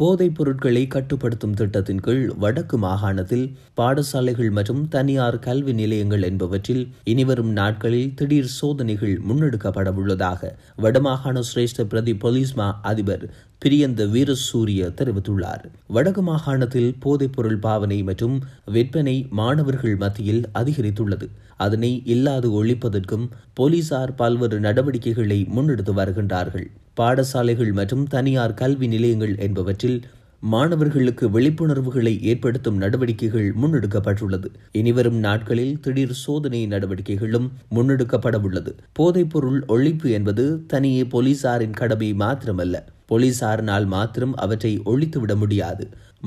போதைப் பொருட்களை கட்டுப்படுத்தும் திட்டத்தின் கீழ் வடக்கு மாகாணத்தில் பாடசாலைகள் மற்றும் தனியார் கல்வி நிலையங்கள் என்பவற்றில் இனிவரும் நாட்களில் திடீர் சோதனைகள் முன்னெடுக்கப்படவுள்ளதாக வடமாகாண சிரேஷ்ட பிரதி பொலிஸ்மா அதிபர் பிரியந்த வீரசூரிய தெரிவித்துள்ளார் வடக்கு மாகாணத்தில் போதைப்பொருள் பாவனை மற்றும் விற்பனை மாணவர்கள் மத்தியில் அதிகரித்துள்ளது அதனை இல்லாது ஒழிப்பதற்கும் போலீசார் பல்வேறு நடவடிக்கைகளை முன்னெடுத்து வருகின்றார்கள் பாடசாலைகள் மற்றும் தனியார் கல்வி நிலையங்கள் என்பவற்றில் மாணவர்களுக்கு விழிப்புணர்வுகளை ஏற்படுத்தும் நடவடிக்கைகள் முன்னெடுக்கப்பட்டுள்ளது இனிவரும் நாட்களில் திடீர் சோதனை நடவடிக்கைகளும் முன்னெடுக்கப்படவுள்ளது போதைப்பொருள் ஒழிப்பு என்பது தனியே போலீசாரின் கடமை மாத்திரமல்ல போலீசாரினால் மாத்திரம் அவற்றை ஒழித்துவிட முடியாது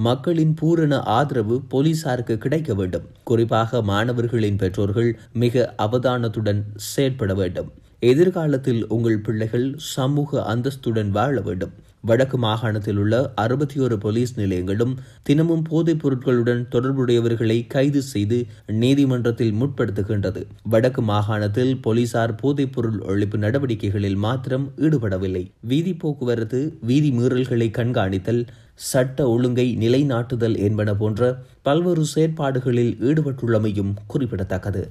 மக்களின் பூரண ஆதரவு போலீசாருக்கு கிடைக்க வேண்டும் குறிப்பாக மாணவர்களின் பெற்றோர்கள் மிக அவதானத்துடன் செயற்பட வேண்டும் எதிர்காலத்தில் உங்கள் பிள்ளைகள் சமூக அந்தஸ்துடன் வாழ வேண்டும் வடக்கு மாகாணத்தில் உள்ள அறுபத்தி ஒரு போலீஸ் நிலையங்களும் தினமும் போதைப் பொருட்களுடன் தொடர்புடையவர்களை கைது செய்து நீதிமன்றத்தில் முற்படுத்துகின்றது வடக்கு மாகாணத்தில் போலீசார் போதைப் பொருள் ஒழிப்பு நடவடிக்கைகளில் மாத்திரம் ஈடுபடவில்லை வீதி போக்குவரத்து வீதி மீறல்களை கண்காணித்தல் சட்ட ஒழுங்கை நிலைநாட்டுதல் என்பன போன்ற பல்வேறு செயற்பாடுகளில் ஈடுபட்டுள்ளமையும் குறிப்பிடத்தக்கது